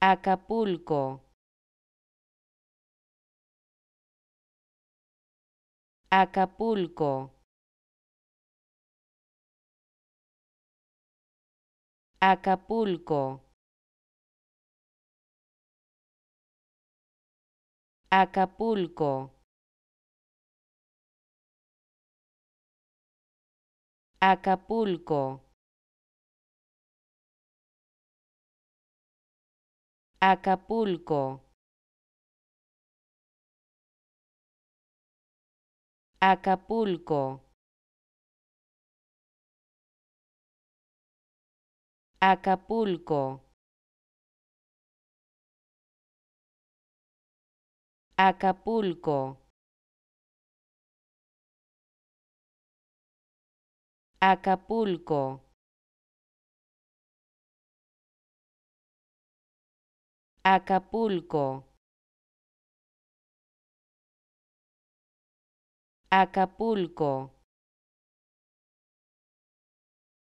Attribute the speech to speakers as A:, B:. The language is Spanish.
A: Acapulco Acapulco Acapulco Acapulco Acapulco Acapulco Acapulco Acapulco Acapulco Acapulco Acapulco. Acapulco.